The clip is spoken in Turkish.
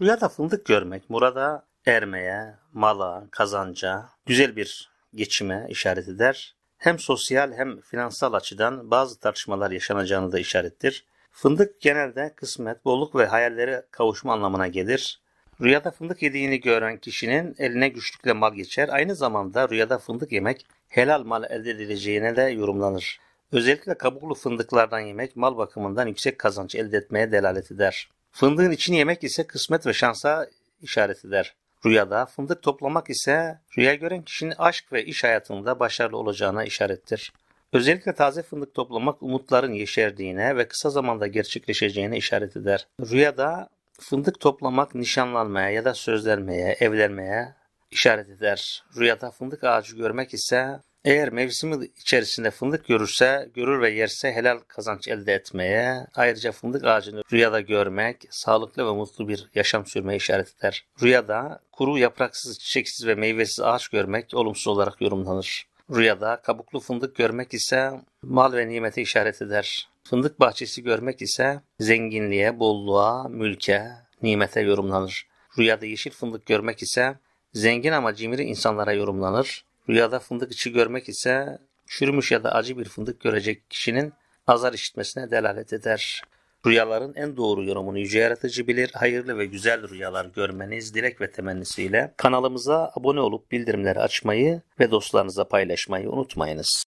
Rüyada fındık görmek murada ermeye, mala, kazanca, güzel bir geçime işaret eder. Hem sosyal hem finansal açıdan bazı tartışmalar yaşanacağını da işarettir. Fındık genelde kısmet, bolluk ve hayallere kavuşma anlamına gelir. Rüyada fındık yediğini gören kişinin eline güçlükle mal geçer. Aynı zamanda rüyada fındık yemek helal mal elde edileceğine de yorumlanır. Özellikle kabuklu fındıklardan yemek mal bakımından yüksek kazanç elde etmeye delalet eder. Fındığın içini yemek ise kısmet ve şansa işaret eder. Rüyada fındık toplamak ise rüya gören kişinin aşk ve iş hayatında başarılı olacağına işarettir. Özellikle taze fındık toplamak umutların yeşerdiğine ve kısa zamanda gerçekleşeceğine işaret eder. Rüyada fındık toplamak nişanlanmaya ya da sözlenmeye, evlenmeye işaret eder. Rüyada fındık ağacı görmek ise eğer mevsimi içerisinde fındık görürse, görür ve yerse helal kazanç elde etmeye, ayrıca fındık ağacını rüyada görmek, sağlıklı ve mutlu bir yaşam sürmeye işaret eder. Rüyada kuru, yapraksız, çiçeksiz ve meyvesiz ağaç görmek olumsuz olarak yorumlanır. Rüyada kabuklu fındık görmek ise mal ve nimete işaret eder. Fındık bahçesi görmek ise zenginliğe, bolluğa, mülke, nimete yorumlanır. Rüyada yeşil fındık görmek ise zengin ama cimri insanlara yorumlanır. Rüyada fındık içi görmek ise çürümüş ya da acı bir fındık görecek kişinin azar işitmesine delalet eder. Rüyaların en doğru yorumunu Yüce Yaratıcı bilir. Hayırlı ve güzel rüyalar görmeniz dilek ve temennisiyle kanalımıza abone olup bildirimleri açmayı ve dostlarınıza paylaşmayı unutmayınız.